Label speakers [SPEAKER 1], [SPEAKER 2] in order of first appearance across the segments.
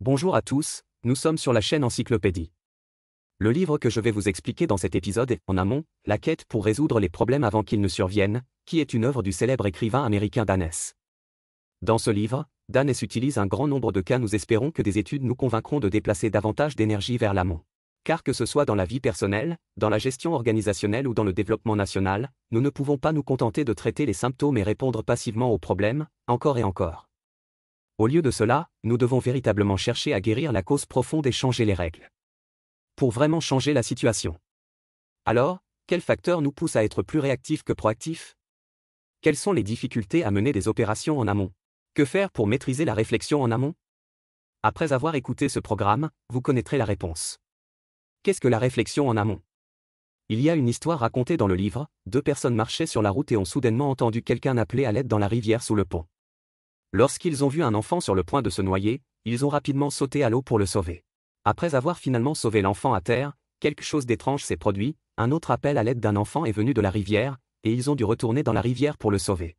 [SPEAKER 1] Bonjour à tous, nous sommes sur la chaîne Encyclopédie. Le livre que je vais vous expliquer dans cet épisode est, en amont, La quête pour résoudre les problèmes avant qu'ils ne surviennent, qui est une œuvre du célèbre écrivain américain Danes. Dans ce livre, Danes utilise un grand nombre de cas nous espérons que des études nous convaincront de déplacer davantage d'énergie vers l'amont. Car que ce soit dans la vie personnelle, dans la gestion organisationnelle ou dans le développement national, nous ne pouvons pas nous contenter de traiter les symptômes et répondre passivement aux problèmes, encore et encore. Au lieu de cela, nous devons véritablement chercher à guérir la cause profonde et changer les règles. Pour vraiment changer la situation. Alors, quels facteurs nous poussent à être plus réactifs que proactifs Quelles sont les difficultés à mener des opérations en amont Que faire pour maîtriser la réflexion en amont Après avoir écouté ce programme, vous connaîtrez la réponse. Qu'est-ce que la réflexion en amont Il y a une histoire racontée dans le livre, deux personnes marchaient sur la route et ont soudainement entendu quelqu'un appeler à l'aide dans la rivière sous le pont. Lorsqu'ils ont vu un enfant sur le point de se noyer, ils ont rapidement sauté à l'eau pour le sauver. Après avoir finalement sauvé l'enfant à terre, quelque chose d'étrange s'est produit, un autre appel à l'aide d'un enfant est venu de la rivière, et ils ont dû retourner dans la rivière pour le sauver.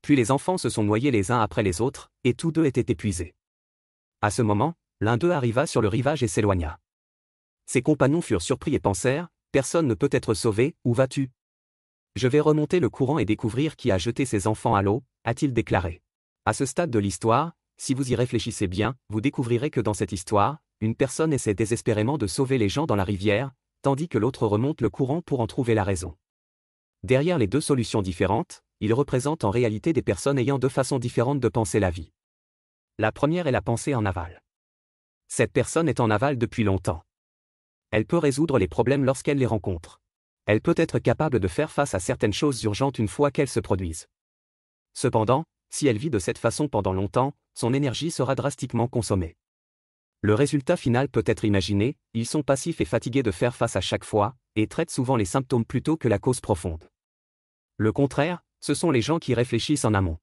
[SPEAKER 1] Puis les enfants se sont noyés les uns après les autres, et tous deux étaient épuisés. À ce moment, l'un d'eux arriva sur le rivage et s'éloigna. Ses compagnons furent surpris et pensèrent, Personne ne peut être sauvé, où vas-tu Je vais remonter le courant et découvrir qui a jeté ces enfants à l'eau, a-t-il déclaré. À ce stade de l'histoire, si vous y réfléchissez bien, vous découvrirez que dans cette histoire, une personne essaie désespérément de sauver les gens dans la rivière, tandis que l'autre remonte le courant pour en trouver la raison. Derrière les deux solutions différentes, ils représentent en réalité des personnes ayant deux façons différentes de penser la vie. La première est la pensée en aval. Cette personne est en aval depuis longtemps. Elle peut résoudre les problèmes lorsqu'elle les rencontre. Elle peut être capable de faire face à certaines choses urgentes une fois qu'elles se produisent. Cependant, si elle vit de cette façon pendant longtemps, son énergie sera drastiquement consommée. Le résultat final peut être imaginé, ils sont passifs et fatigués de faire face à chaque fois, et traitent souvent les symptômes plutôt que la cause profonde. Le contraire, ce sont les gens qui réfléchissent en amont.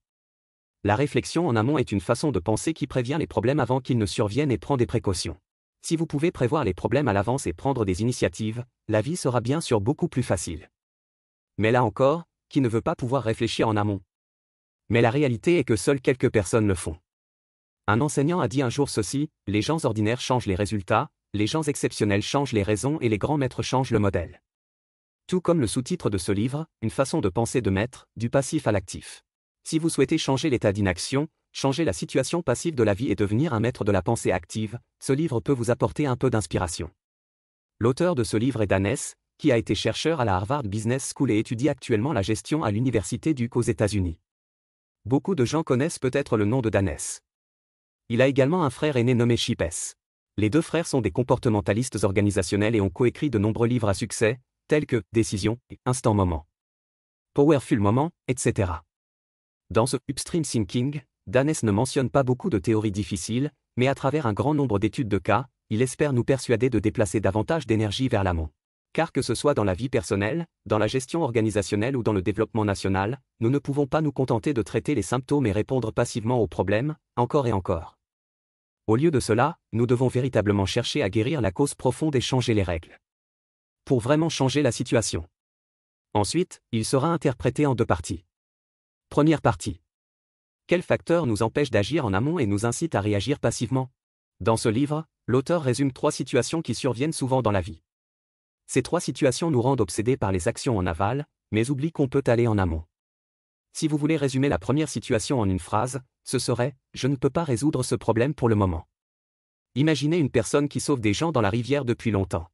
[SPEAKER 1] La réflexion en amont est une façon de penser qui prévient les problèmes avant qu'ils ne surviennent et prend des précautions. Si vous pouvez prévoir les problèmes à l'avance et prendre des initiatives, la vie sera bien sûr beaucoup plus facile. Mais là encore, qui ne veut pas pouvoir réfléchir en amont, mais la réalité est que seules quelques personnes le font. Un enseignant a dit un jour ceci, les gens ordinaires changent les résultats, les gens exceptionnels changent les raisons et les grands maîtres changent le modèle. Tout comme le sous-titre de ce livre, une façon de penser de maître, du passif à l'actif. Si vous souhaitez changer l'état d'inaction, changer la situation passive de la vie et devenir un maître de la pensée active, ce livre peut vous apporter un peu d'inspiration. L'auteur de ce livre est Danes, qui a été chercheur à la Harvard Business School et étudie actuellement la gestion à l'université Duke aux États-Unis. Beaucoup de gens connaissent peut-être le nom de Danès. Il a également un frère aîné nommé Chipes. Les deux frères sont des comportementalistes organisationnels et ont coécrit de nombreux livres à succès, tels que Décision Instant Moment. Powerful Moment, etc. Dans ce Upstream Thinking, Danès ne mentionne pas beaucoup de théories difficiles, mais à travers un grand nombre d'études de cas, il espère nous persuader de déplacer davantage d'énergie vers l'amont. Car que ce soit dans la vie personnelle, dans la gestion organisationnelle ou dans le développement national, nous ne pouvons pas nous contenter de traiter les symptômes et répondre passivement aux problèmes, encore et encore. Au lieu de cela, nous devons véritablement chercher à guérir la cause profonde et changer les règles. Pour vraiment changer la situation. Ensuite, il sera interprété en deux parties. Première partie. Quels facteurs nous empêchent d'agir en amont et nous incitent à réagir passivement Dans ce livre, l'auteur résume trois situations qui surviennent souvent dans la vie. Ces trois situations nous rendent obsédés par les actions en aval, mais oublient qu'on peut aller en amont. Si vous voulez résumer la première situation en une phrase, ce serait ⁇ Je ne peux pas résoudre ce problème pour le moment ⁇ Imaginez une personne qui sauve des gens dans la rivière depuis longtemps.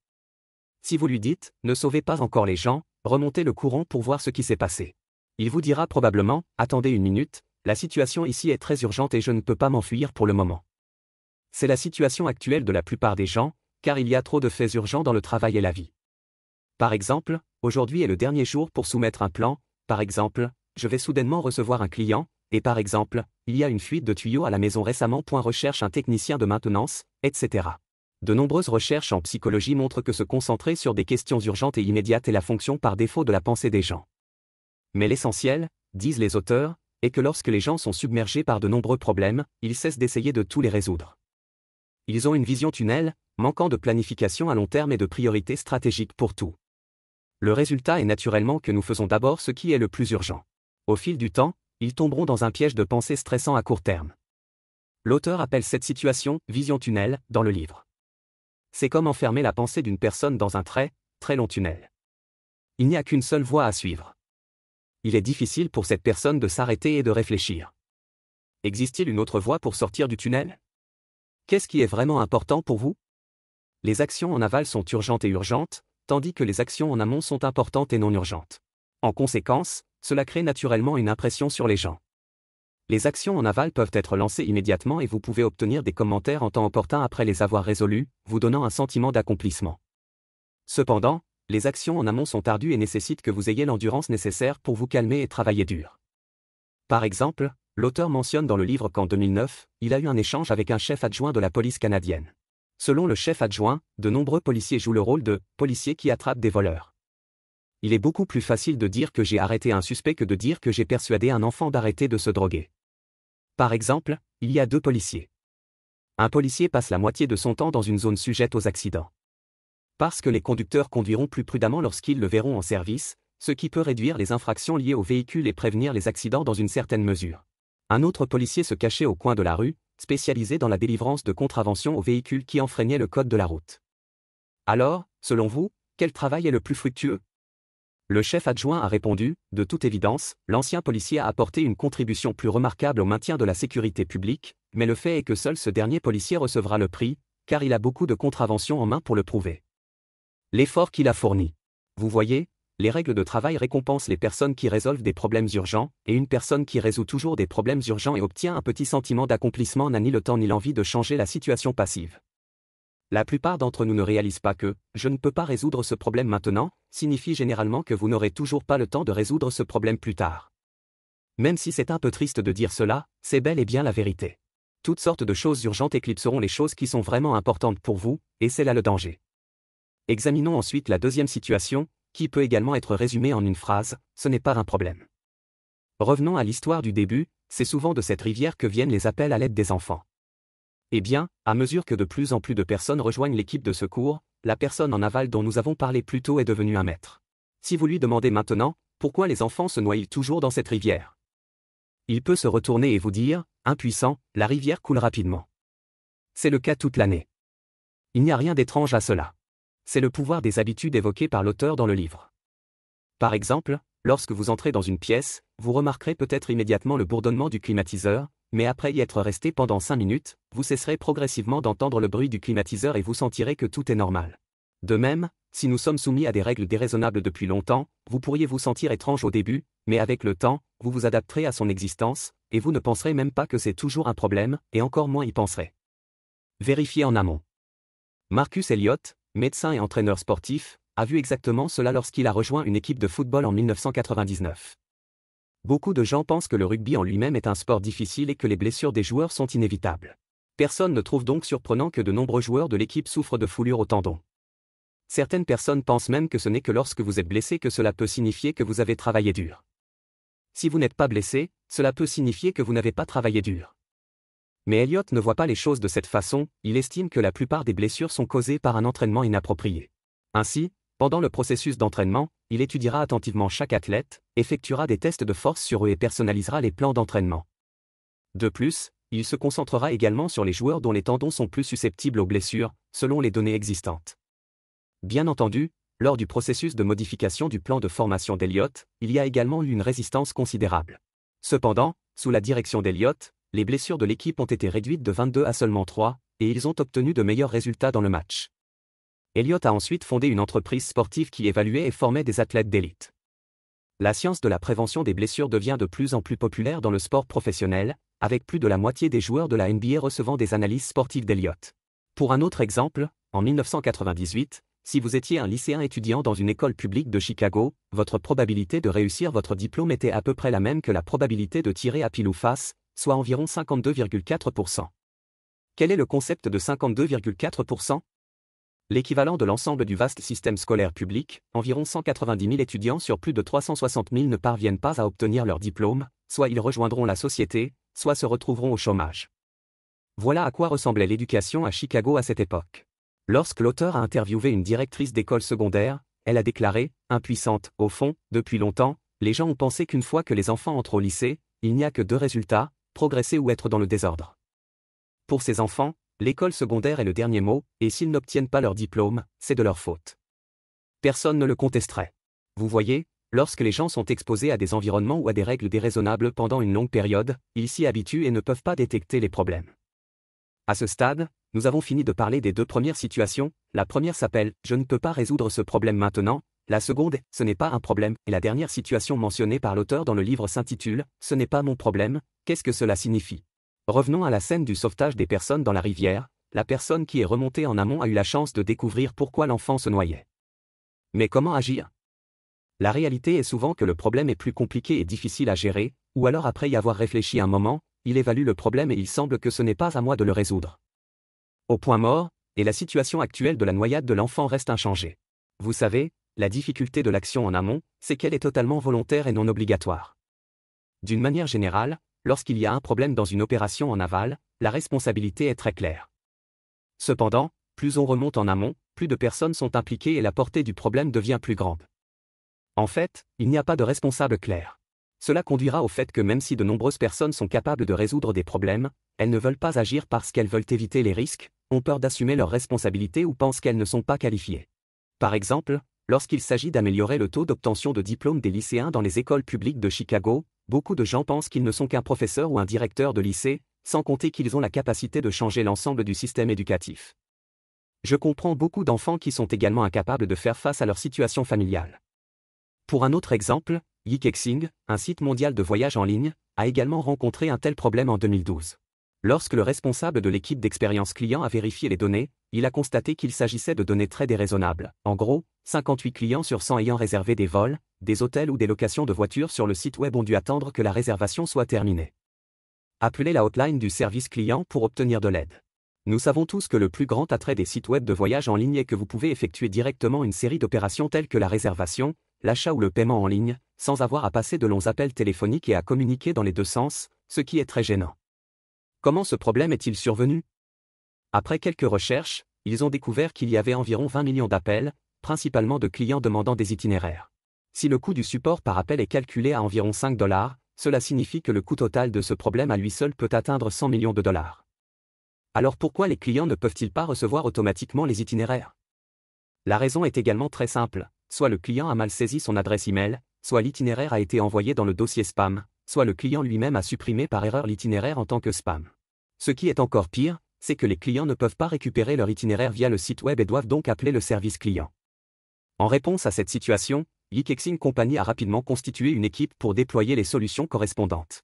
[SPEAKER 1] Si vous lui dites ⁇ Ne sauvez pas encore les gens ⁇ remontez le courant pour voir ce qui s'est passé. Il vous dira probablement ⁇ Attendez une minute, la situation ici est très urgente et je ne peux pas m'enfuir pour le moment ⁇ C'est la situation actuelle de la plupart des gens, car il y a trop de faits urgents dans le travail et la vie. Par exemple, aujourd'hui est le dernier jour pour soumettre un plan, par exemple, je vais soudainement recevoir un client, et par exemple, il y a une fuite de tuyaux à la maison récemment. Point recherche un technicien de maintenance, etc. De nombreuses recherches en psychologie montrent que se concentrer sur des questions urgentes et immédiates est la fonction par défaut de la pensée des gens. Mais l'essentiel, disent les auteurs, est que lorsque les gens sont submergés par de nombreux problèmes, ils cessent d'essayer de tous les résoudre. Ils ont une vision tunnel, manquant de planification à long terme et de priorités stratégiques pour tout. Le résultat est naturellement que nous faisons d'abord ce qui est le plus urgent. Au fil du temps, ils tomberont dans un piège de pensée stressant à court terme. L'auteur appelle cette situation vision tunnel dans le livre. C'est comme enfermer la pensée d'une personne dans un très, très long tunnel. Il n'y a qu'une seule voie à suivre. Il est difficile pour cette personne de s'arrêter et de réfléchir. Existe-t-il une autre voie pour sortir du tunnel Qu'est-ce qui est vraiment important pour vous Les actions en aval sont urgentes et urgentes, tandis que les actions en amont sont importantes et non urgentes. En conséquence, cela crée naturellement une impression sur les gens. Les actions en aval peuvent être lancées immédiatement et vous pouvez obtenir des commentaires en temps opportun après les avoir résolues, vous donnant un sentiment d'accomplissement. Cependant, les actions en amont sont ardues et nécessitent que vous ayez l'endurance nécessaire pour vous calmer et travailler dur. Par exemple, l'auteur mentionne dans le livre qu'en 2009, il a eu un échange avec un chef adjoint de la police canadienne. Selon le chef adjoint, de nombreux policiers jouent le rôle de policiers qui attrapent des voleurs. Il est beaucoup plus facile de dire que j'ai arrêté un suspect que de dire que j'ai persuadé un enfant d'arrêter de se droguer. Par exemple, il y a deux policiers. Un policier passe la moitié de son temps dans une zone sujette aux accidents. Parce que les conducteurs conduiront plus prudemment lorsqu'ils le verront en service, ce qui peut réduire les infractions liées aux véhicules et prévenir les accidents dans une certaine mesure. Un autre policier se cachait au coin de la rue, spécialisé dans la délivrance de contraventions aux véhicules qui enfreignaient le code de la route. Alors, selon vous, quel travail est le plus fructueux Le chef adjoint a répondu, de toute évidence, l'ancien policier a apporté une contribution plus remarquable au maintien de la sécurité publique, mais le fait est que seul ce dernier policier recevra le prix, car il a beaucoup de contraventions en main pour le prouver. L'effort qu'il a fourni. Vous voyez, les règles de travail récompensent les personnes qui résolvent des problèmes urgents, et une personne qui résout toujours des problèmes urgents et obtient un petit sentiment d'accomplissement n'a ni le temps ni l'envie de changer la situation passive. La plupart d'entre nous ne réalisent pas que ⁇ je ne peux pas résoudre ce problème maintenant ⁇ signifie généralement que vous n'aurez toujours pas le temps de résoudre ce problème plus tard. Même si c'est un peu triste de dire cela, c'est bel et bien la vérité. Toutes sortes de choses urgentes éclipseront les choses qui sont vraiment importantes pour vous, et c'est là le danger. Examinons ensuite la deuxième situation, qui peut également être résumé en une phrase, ce n'est pas un problème. Revenons à l'histoire du début, c'est souvent de cette rivière que viennent les appels à l'aide des enfants. Eh bien, à mesure que de plus en plus de personnes rejoignent l'équipe de secours, la personne en aval dont nous avons parlé plus tôt est devenue un maître. Si vous lui demandez maintenant, pourquoi les enfants se noient toujours dans cette rivière Il peut se retourner et vous dire, impuissant, la rivière coule rapidement. C'est le cas toute l'année. Il n'y a rien d'étrange à cela c'est le pouvoir des habitudes évoquées par l'auteur dans le livre. Par exemple, lorsque vous entrez dans une pièce, vous remarquerez peut-être immédiatement le bourdonnement du climatiseur, mais après y être resté pendant 5 minutes, vous cesserez progressivement d'entendre le bruit du climatiseur et vous sentirez que tout est normal. De même, si nous sommes soumis à des règles déraisonnables depuis longtemps, vous pourriez vous sentir étrange au début, mais avec le temps, vous vous adapterez à son existence, et vous ne penserez même pas que c'est toujours un problème, et encore moins y penserez. Vérifiez en amont. Marcus Elliott, médecin et entraîneur sportif, a vu exactement cela lorsqu'il a rejoint une équipe de football en 1999. Beaucoup de gens pensent que le rugby en lui-même est un sport difficile et que les blessures des joueurs sont inévitables. Personne ne trouve donc surprenant que de nombreux joueurs de l'équipe souffrent de foulures au tendon. Certaines personnes pensent même que ce n'est que lorsque vous êtes blessé que cela peut signifier que vous avez travaillé dur. Si vous n'êtes pas blessé, cela peut signifier que vous n'avez pas travaillé dur. Mais Elliott ne voit pas les choses de cette façon, il estime que la plupart des blessures sont causées par un entraînement inapproprié. Ainsi, pendant le processus d'entraînement, il étudiera attentivement chaque athlète, effectuera des tests de force sur eux et personnalisera les plans d'entraînement. De plus, il se concentrera également sur les joueurs dont les tendons sont plus susceptibles aux blessures, selon les données existantes. Bien entendu, lors du processus de modification du plan de formation d'Elliott, il y a également eu une résistance considérable. Cependant, sous la direction d'Elliott, les blessures de l'équipe ont été réduites de 22 à seulement 3, et ils ont obtenu de meilleurs résultats dans le match. Elliott a ensuite fondé une entreprise sportive qui évaluait et formait des athlètes d'élite. La science de la prévention des blessures devient de plus en plus populaire dans le sport professionnel, avec plus de la moitié des joueurs de la NBA recevant des analyses sportives d'Elliott. Pour un autre exemple, en 1998, si vous étiez un lycéen étudiant dans une école publique de Chicago, votre probabilité de réussir votre diplôme était à peu près la même que la probabilité de tirer à pile ou face, soit environ 52,4%. Quel est le concept de 52,4% L'équivalent de l'ensemble du vaste système scolaire public, environ 190 000 étudiants sur plus de 360 000 ne parviennent pas à obtenir leur diplôme, soit ils rejoindront la société, soit se retrouveront au chômage. Voilà à quoi ressemblait l'éducation à Chicago à cette époque. Lorsque l'auteur a interviewé une directrice d'école secondaire, elle a déclaré, impuissante, au fond, depuis longtemps, les gens ont pensé qu'une fois que les enfants entrent au lycée, il n'y a que deux résultats, progresser ou être dans le désordre. Pour ces enfants, l'école secondaire est le dernier mot, et s'ils n'obtiennent pas leur diplôme, c'est de leur faute. Personne ne le contesterait. Vous voyez, lorsque les gens sont exposés à des environnements ou à des règles déraisonnables pendant une longue période, ils s'y habituent et ne peuvent pas détecter les problèmes. À ce stade, nous avons fini de parler des deux premières situations, la première s'appelle ⁇ Je ne peux pas résoudre ce problème maintenant ⁇ la seconde, ce n'est pas un problème, et la dernière situation mentionnée par l'auteur dans le livre s'intitule Ce n'est pas mon problème, qu'est-ce que cela signifie Revenons à la scène du sauvetage des personnes dans la rivière, la personne qui est remontée en amont a eu la chance de découvrir pourquoi l'enfant se noyait. Mais comment agir La réalité est souvent que le problème est plus compliqué et difficile à gérer, ou alors après y avoir réfléchi un moment, il évalue le problème et il semble que ce n'est pas à moi de le résoudre. Au point mort, et la situation actuelle de la noyade de l'enfant reste inchangée. Vous savez, la difficulté de l'action en amont, c'est qu'elle est totalement volontaire et non obligatoire. D'une manière générale, lorsqu'il y a un problème dans une opération en aval, la responsabilité est très claire. Cependant, plus on remonte en amont, plus de personnes sont impliquées et la portée du problème devient plus grande. En fait, il n'y a pas de responsable clair. Cela conduira au fait que même si de nombreuses personnes sont capables de résoudre des problèmes, elles ne veulent pas agir parce qu'elles veulent éviter les risques, ont peur d'assumer leurs responsabilités ou pensent qu'elles ne sont pas qualifiées. Par exemple, Lorsqu'il s'agit d'améliorer le taux d'obtention de diplômes des lycéens dans les écoles publiques de Chicago, beaucoup de gens pensent qu'ils ne sont qu'un professeur ou un directeur de lycée, sans compter qu'ils ont la capacité de changer l'ensemble du système éducatif. Je comprends beaucoup d'enfants qui sont également incapables de faire face à leur situation familiale. Pour un autre exemple, Yikexing, un site mondial de voyage en ligne, a également rencontré un tel problème en 2012. Lorsque le responsable de l'équipe d'expérience client a vérifié les données, il a constaté qu'il s'agissait de données très déraisonnables. En gros, 58 clients sur 100 ayant réservé des vols, des hôtels ou des locations de voitures sur le site web ont dû attendre que la réservation soit terminée. Appelez la hotline du service client pour obtenir de l'aide. Nous savons tous que le plus grand attrait des sites web de voyage en ligne est que vous pouvez effectuer directement une série d'opérations telles que la réservation, l'achat ou le paiement en ligne, sans avoir à passer de longs appels téléphoniques et à communiquer dans les deux sens, ce qui est très gênant. Comment ce problème est-il survenu Après quelques recherches, ils ont découvert qu'il y avait environ 20 millions d'appels, principalement de clients demandant des itinéraires. Si le coût du support par appel est calculé à environ 5 dollars, cela signifie que le coût total de ce problème à lui seul peut atteindre 100 millions de dollars. Alors pourquoi les clients ne peuvent-ils pas recevoir automatiquement les itinéraires La raison est également très simple, soit le client a mal saisi son adresse email, soit l'itinéraire a été envoyé dans le dossier spam, soit le client lui-même a supprimé par erreur l'itinéraire en tant que spam. Ce qui est encore pire, c'est que les clients ne peuvent pas récupérer leur itinéraire via le site web et doivent donc appeler le service client. En réponse à cette situation, Yikexing Company a rapidement constitué une équipe pour déployer les solutions correspondantes.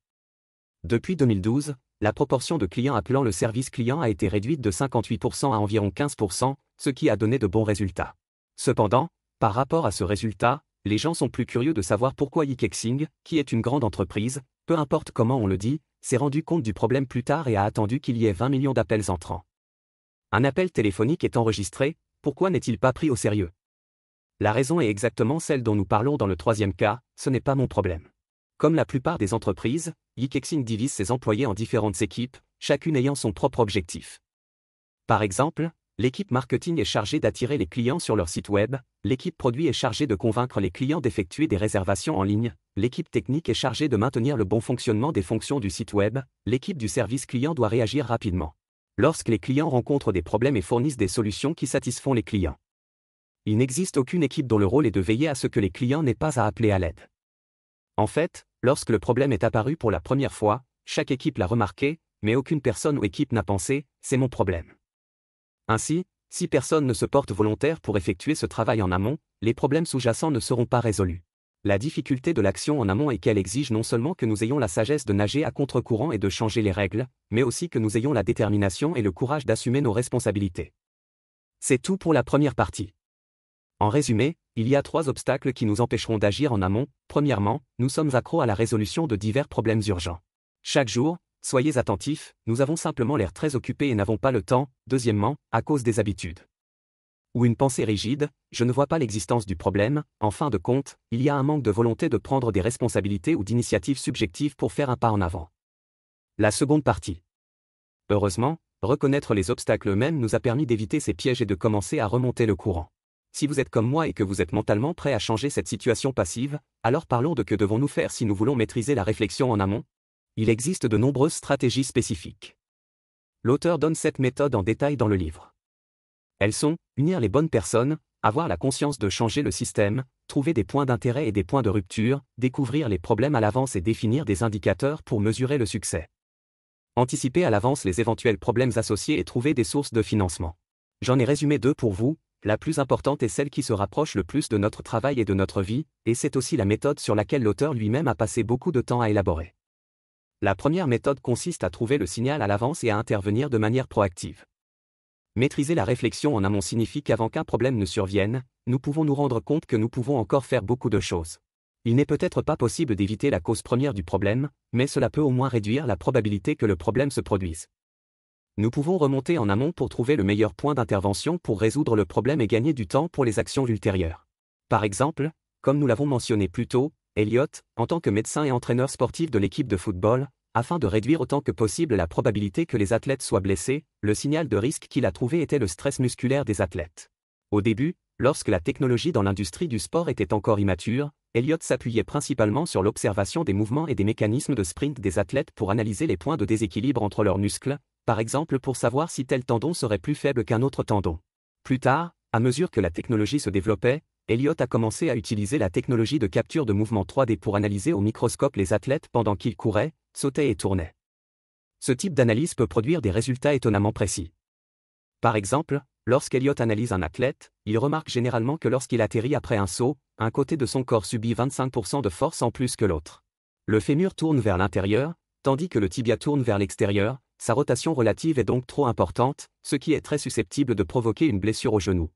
[SPEAKER 1] Depuis 2012, la proportion de clients appelant le service client a été réduite de 58% à environ 15%, ce qui a donné de bons résultats. Cependant, par rapport à ce résultat, les gens sont plus curieux de savoir pourquoi Yikexing, qui est une grande entreprise, peu importe comment on le dit, s'est rendu compte du problème plus tard et a attendu qu'il y ait 20 millions d'appels entrants. Un appel téléphonique est enregistré, pourquoi n'est-il pas pris au sérieux la raison est exactement celle dont nous parlons dans le troisième cas, ce n'est pas mon problème. Comme la plupart des entreprises, Yikexing divise ses employés en différentes équipes, chacune ayant son propre objectif. Par exemple, l'équipe marketing est chargée d'attirer les clients sur leur site web, l'équipe produit est chargée de convaincre les clients d'effectuer des réservations en ligne, l'équipe technique est chargée de maintenir le bon fonctionnement des fonctions du site web, l'équipe du service client doit réagir rapidement. Lorsque les clients rencontrent des problèmes et fournissent des solutions qui satisfont les clients il n'existe aucune équipe dont le rôle est de veiller à ce que les clients n'aient pas à appeler à l'aide. En fait, lorsque le problème est apparu pour la première fois, chaque équipe l'a remarqué, mais aucune personne ou équipe n'a pensé ⁇ c'est mon problème ⁇ Ainsi, si personne ne se porte volontaire pour effectuer ce travail en amont, les problèmes sous-jacents ne seront pas résolus. La difficulté de l'action en amont est qu'elle exige non seulement que nous ayons la sagesse de nager à contre-courant et de changer les règles, mais aussi que nous ayons la détermination et le courage d'assumer nos responsabilités. C'est tout pour la première partie. En résumé, il y a trois obstacles qui nous empêcheront d'agir en amont. Premièrement, nous sommes accros à la résolution de divers problèmes urgents. Chaque jour, soyez attentifs, nous avons simplement l'air très occupés et n'avons pas le temps. Deuxièmement, à cause des habitudes. Ou une pensée rigide, je ne vois pas l'existence du problème, en fin de compte, il y a un manque de volonté de prendre des responsabilités ou d'initiatives subjectives pour faire un pas en avant. La seconde partie. Heureusement, reconnaître les obstacles eux-mêmes nous a permis d'éviter ces pièges et de commencer à remonter le courant. Si vous êtes comme moi et que vous êtes mentalement prêt à changer cette situation passive, alors parlons de que devons-nous faire si nous voulons maîtriser la réflexion en amont Il existe de nombreuses stratégies spécifiques. L'auteur donne cette méthode en détail dans le livre. Elles sont, unir les bonnes personnes, avoir la conscience de changer le système, trouver des points d'intérêt et des points de rupture, découvrir les problèmes à l'avance et définir des indicateurs pour mesurer le succès. Anticiper à l'avance les éventuels problèmes associés et trouver des sources de financement. J'en ai résumé deux pour vous, la plus importante est celle qui se rapproche le plus de notre travail et de notre vie, et c'est aussi la méthode sur laquelle l'auteur lui-même a passé beaucoup de temps à élaborer. La première méthode consiste à trouver le signal à l'avance et à intervenir de manière proactive. Maîtriser la réflexion en amont signifie qu'avant qu'un problème ne survienne, nous pouvons nous rendre compte que nous pouvons encore faire beaucoup de choses. Il n'est peut-être pas possible d'éviter la cause première du problème, mais cela peut au moins réduire la probabilité que le problème se produise nous pouvons remonter en amont pour trouver le meilleur point d'intervention pour résoudre le problème et gagner du temps pour les actions ultérieures. Par exemple, comme nous l'avons mentionné plus tôt, Elliott, en tant que médecin et entraîneur sportif de l'équipe de football, afin de réduire autant que possible la probabilité que les athlètes soient blessés, le signal de risque qu'il a trouvé était le stress musculaire des athlètes. Au début, lorsque la technologie dans l'industrie du sport était encore immature, Elliott s'appuyait principalement sur l'observation des mouvements et des mécanismes de sprint des athlètes pour analyser les points de déséquilibre entre leurs muscles, par exemple pour savoir si tel tendon serait plus faible qu'un autre tendon. Plus tard, à mesure que la technologie se développait, Elliot a commencé à utiliser la technologie de capture de mouvement 3D pour analyser au microscope les athlètes pendant qu'ils couraient, sautaient et tournaient. Ce type d'analyse peut produire des résultats étonnamment précis. Par exemple, lorsqu'Elliot analyse un athlète, il remarque généralement que lorsqu'il atterrit après un saut, un côté de son corps subit 25% de force en plus que l'autre. Le fémur tourne vers l'intérieur, tandis que le tibia tourne vers l'extérieur, sa rotation relative est donc trop importante, ce qui est très susceptible de provoquer une blessure au genou.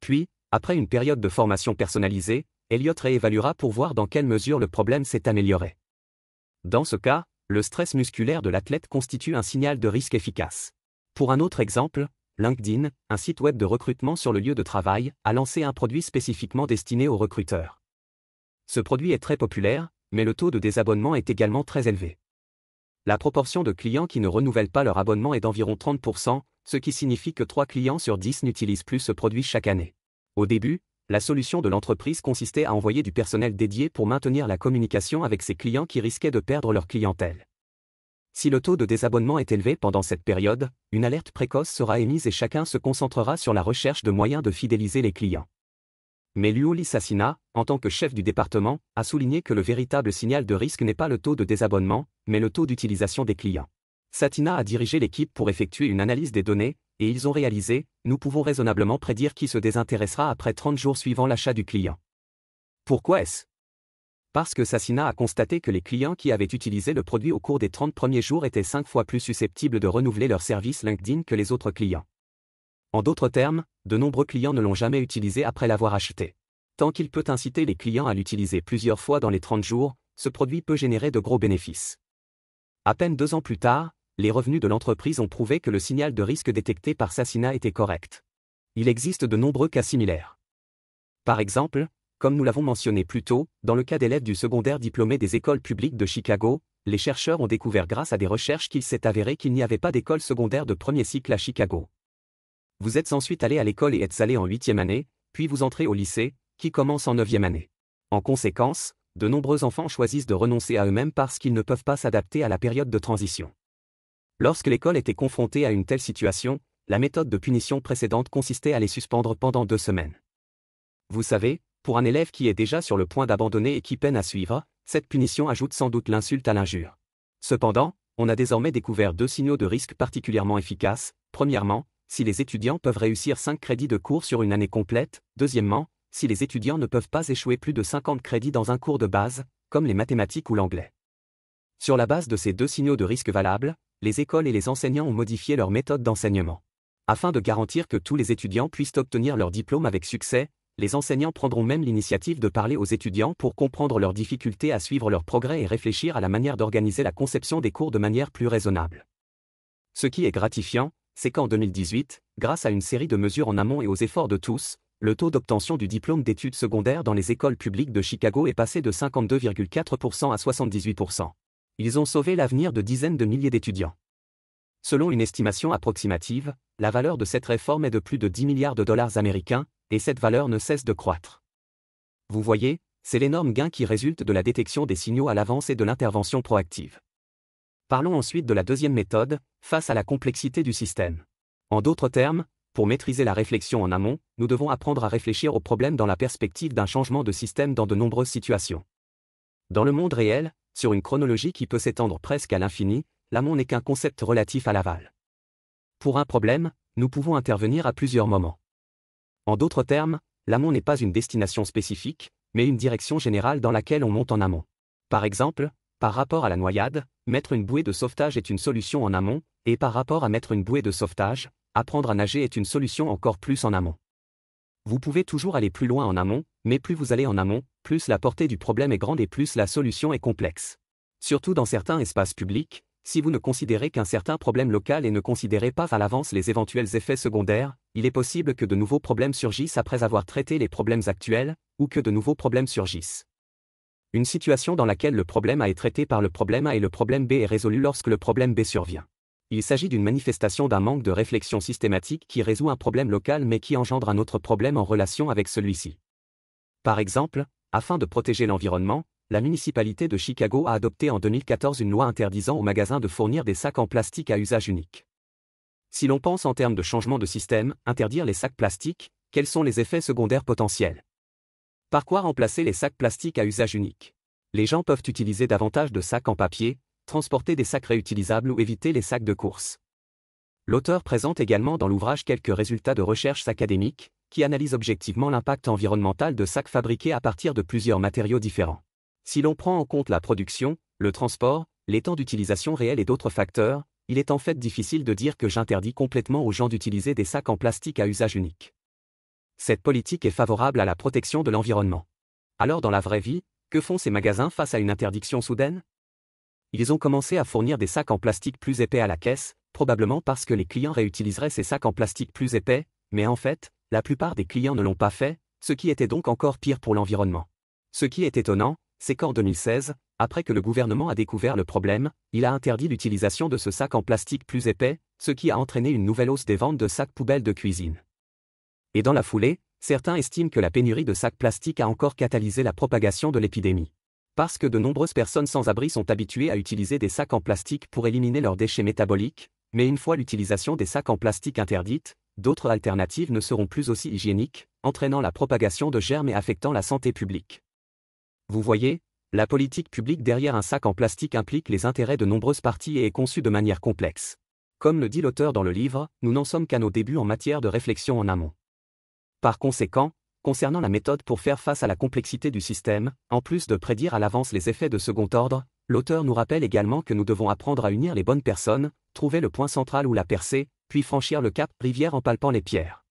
[SPEAKER 1] Puis, après une période de formation personnalisée, Elliott réévaluera pour voir dans quelle mesure le problème s'est amélioré. Dans ce cas, le stress musculaire de l'athlète constitue un signal de risque efficace. Pour un autre exemple, LinkedIn, un site web de recrutement sur le lieu de travail, a lancé un produit spécifiquement destiné aux recruteurs. Ce produit est très populaire, mais le taux de désabonnement est également très élevé la proportion de clients qui ne renouvellent pas leur abonnement est d'environ 30%, ce qui signifie que 3 clients sur 10 n'utilisent plus ce produit chaque année. Au début, la solution de l'entreprise consistait à envoyer du personnel dédié pour maintenir la communication avec ses clients qui risquaient de perdre leur clientèle. Si le taux de désabonnement est élevé pendant cette période, une alerte précoce sera émise et chacun se concentrera sur la recherche de moyens de fidéliser les clients. Mais Liuli Sassina, en tant que chef du département, a souligné que le véritable signal de risque n'est pas le taux de désabonnement, mais le taux d'utilisation des clients. Satina a dirigé l'équipe pour effectuer une analyse des données, et ils ont réalisé, nous pouvons raisonnablement prédire qui se désintéressera après 30 jours suivant l'achat du client. Pourquoi est-ce Parce que Sassina a constaté que les clients qui avaient utilisé le produit au cours des 30 premiers jours étaient 5 fois plus susceptibles de renouveler leur service LinkedIn que les autres clients. En d'autres termes, de nombreux clients ne l'ont jamais utilisé après l'avoir acheté. Tant qu'il peut inciter les clients à l'utiliser plusieurs fois dans les 30 jours, ce produit peut générer de gros bénéfices. À peine deux ans plus tard, les revenus de l'entreprise ont prouvé que le signal de risque détecté par Sassina était correct. Il existe de nombreux cas similaires. Par exemple, comme nous l'avons mentionné plus tôt, dans le cas d'élèves du secondaire diplômé des écoles publiques de Chicago, les chercheurs ont découvert grâce à des recherches qu'il s'est avéré qu'il n'y avait pas d'école secondaire de premier cycle à Chicago. Vous êtes ensuite allé à l'école et êtes allé en huitième année, puis vous entrez au lycée, qui commence en neuvième année. En conséquence, de nombreux enfants choisissent de renoncer à eux-mêmes parce qu'ils ne peuvent pas s'adapter à la période de transition. Lorsque l'école était confrontée à une telle situation, la méthode de punition précédente consistait à les suspendre pendant deux semaines. Vous savez, pour un élève qui est déjà sur le point d'abandonner et qui peine à suivre, cette punition ajoute sans doute l'insulte à l'injure. Cependant, on a désormais découvert deux signaux de risque particulièrement efficaces. Premièrement, si les étudiants peuvent réussir 5 crédits de cours sur une année complète, deuxièmement, si les étudiants ne peuvent pas échouer plus de 50 crédits dans un cours de base, comme les mathématiques ou l'anglais. Sur la base de ces deux signaux de risque valables, les écoles et les enseignants ont modifié leur méthode d'enseignement. Afin de garantir que tous les étudiants puissent obtenir leur diplôme avec succès, les enseignants prendront même l'initiative de parler aux étudiants pour comprendre leurs difficultés à suivre leur progrès et réfléchir à la manière d'organiser la conception des cours de manière plus raisonnable. Ce qui est gratifiant, c'est qu'en 2018, grâce à une série de mesures en amont et aux efforts de tous, le taux d'obtention du diplôme d'études secondaires dans les écoles publiques de Chicago est passé de 52,4% à 78%. Ils ont sauvé l'avenir de dizaines de milliers d'étudiants. Selon une estimation approximative, la valeur de cette réforme est de plus de 10 milliards de dollars américains, et cette valeur ne cesse de croître. Vous voyez, c'est l'énorme gain qui résulte de la détection des signaux à l'avance et de l'intervention proactive. Parlons ensuite de la deuxième méthode, face à la complexité du système. En d'autres termes, pour maîtriser la réflexion en amont, nous devons apprendre à réfléchir aux problème dans la perspective d'un changement de système dans de nombreuses situations. Dans le monde réel, sur une chronologie qui peut s'étendre presque à l'infini, l'amont n'est qu'un concept relatif à l'aval. Pour un problème, nous pouvons intervenir à plusieurs moments. En d'autres termes, l'amont n'est pas une destination spécifique, mais une direction générale dans laquelle on monte en amont. Par exemple, par rapport à la noyade, Mettre une bouée de sauvetage est une solution en amont, et par rapport à mettre une bouée de sauvetage, apprendre à nager est une solution encore plus en amont. Vous pouvez toujours aller plus loin en amont, mais plus vous allez en amont, plus la portée du problème est grande et plus la solution est complexe. Surtout dans certains espaces publics, si vous ne considérez qu'un certain problème local et ne considérez pas à l'avance les éventuels effets secondaires, il est possible que de nouveaux problèmes surgissent après avoir traité les problèmes actuels, ou que de nouveaux problèmes surgissent une situation dans laquelle le problème A est traité par le problème A et le problème B est résolu lorsque le problème B survient. Il s'agit d'une manifestation d'un manque de réflexion systématique qui résout un problème local mais qui engendre un autre problème en relation avec celui-ci. Par exemple, afin de protéger l'environnement, la municipalité de Chicago a adopté en 2014 une loi interdisant aux magasins de fournir des sacs en plastique à usage unique. Si l'on pense en termes de changement de système, interdire les sacs plastiques, quels sont les effets secondaires potentiels par quoi remplacer les sacs plastiques à usage unique Les gens peuvent utiliser davantage de sacs en papier, transporter des sacs réutilisables ou éviter les sacs de course. L'auteur présente également dans l'ouvrage quelques résultats de recherches académiques, qui analysent objectivement l'impact environnemental de sacs fabriqués à partir de plusieurs matériaux différents. Si l'on prend en compte la production, le transport, les temps d'utilisation réels et d'autres facteurs, il est en fait difficile de dire que j'interdis complètement aux gens d'utiliser des sacs en plastique à usage unique cette politique est favorable à la protection de l'environnement. Alors dans la vraie vie, que font ces magasins face à une interdiction soudaine Ils ont commencé à fournir des sacs en plastique plus épais à la caisse, probablement parce que les clients réutiliseraient ces sacs en plastique plus épais, mais en fait, la plupart des clients ne l'ont pas fait, ce qui était donc encore pire pour l'environnement. Ce qui est étonnant, c'est qu'en 2016, après que le gouvernement a découvert le problème, il a interdit l'utilisation de ce sac en plastique plus épais, ce qui a entraîné une nouvelle hausse des ventes de sacs poubelles de cuisine et dans la foulée, certains estiment que la pénurie de sacs plastiques a encore catalysé la propagation de l'épidémie. Parce que de nombreuses personnes sans abri sont habituées à utiliser des sacs en plastique pour éliminer leurs déchets métaboliques, mais une fois l'utilisation des sacs en plastique interdite, d'autres alternatives ne seront plus aussi hygiéniques, entraînant la propagation de germes et affectant la santé publique. Vous voyez, la politique publique derrière un sac en plastique implique les intérêts de nombreuses parties et est conçue de manière complexe. Comme le dit l'auteur dans le livre, nous n'en sommes qu'à nos débuts en matière de réflexion en amont. Par conséquent, concernant la méthode pour faire face à la complexité du système, en plus de prédire à l'avance les effets de second ordre, l'auteur nous rappelle également que nous devons apprendre à unir les bonnes personnes, trouver le point central ou la percer, puis franchir le cap rivière en palpant les pierres.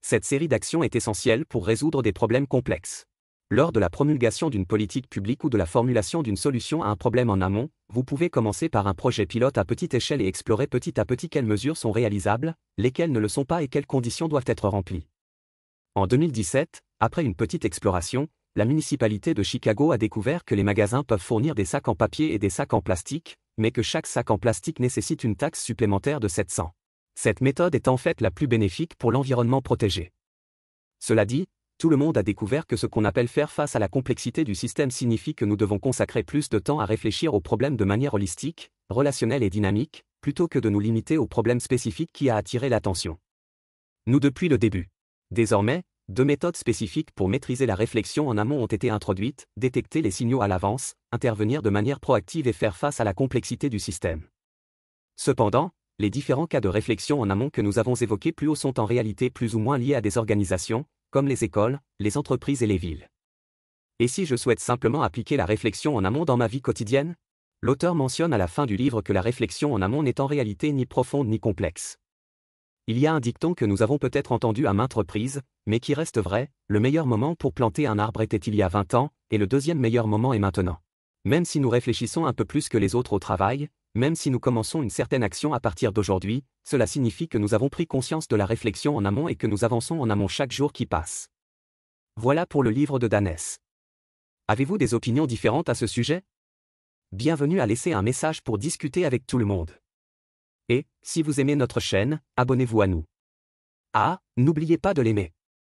[SPEAKER 1] Cette série d'actions est essentielle pour résoudre des problèmes complexes. Lors de la promulgation d'une politique publique ou de la formulation d'une solution à un problème en amont, vous pouvez commencer par un projet pilote à petite échelle et explorer petit à petit quelles mesures sont réalisables, lesquelles ne le sont pas et quelles conditions doivent être remplies. En 2017, après une petite exploration, la municipalité de Chicago a découvert que les magasins peuvent fournir des sacs en papier et des sacs en plastique, mais que chaque sac en plastique nécessite une taxe supplémentaire de 700. Cette méthode est en fait la plus bénéfique pour l'environnement protégé. Cela dit, tout le monde a découvert que ce qu'on appelle faire face à la complexité du système signifie que nous devons consacrer plus de temps à réfléchir aux problèmes de manière holistique, relationnelle et dynamique, plutôt que de nous limiter aux problèmes spécifiques qui a attiré l'attention. Nous depuis le début. Désormais, deux méthodes spécifiques pour maîtriser la réflexion en amont ont été introduites, détecter les signaux à l'avance, intervenir de manière proactive et faire face à la complexité du système. Cependant, les différents cas de réflexion en amont que nous avons évoqués plus haut sont en réalité plus ou moins liés à des organisations, comme les écoles, les entreprises et les villes. Et si je souhaite simplement appliquer la réflexion en amont dans ma vie quotidienne L'auteur mentionne à la fin du livre que la réflexion en amont n'est en réalité ni profonde ni complexe. Il y a un dicton que nous avons peut-être entendu à maintes reprises, mais qui reste vrai, le meilleur moment pour planter un arbre était il y a 20 ans, et le deuxième meilleur moment est maintenant. Même si nous réfléchissons un peu plus que les autres au travail, même si nous commençons une certaine action à partir d'aujourd'hui, cela signifie que nous avons pris conscience de la réflexion en amont et que nous avançons en amont chaque jour qui passe. Voilà pour le livre de Danès. Avez-vous des opinions différentes à ce sujet Bienvenue à laisser un message pour discuter avec tout le monde. Et, si vous aimez notre chaîne, abonnez-vous à nous. Ah, n'oubliez pas de l'aimer.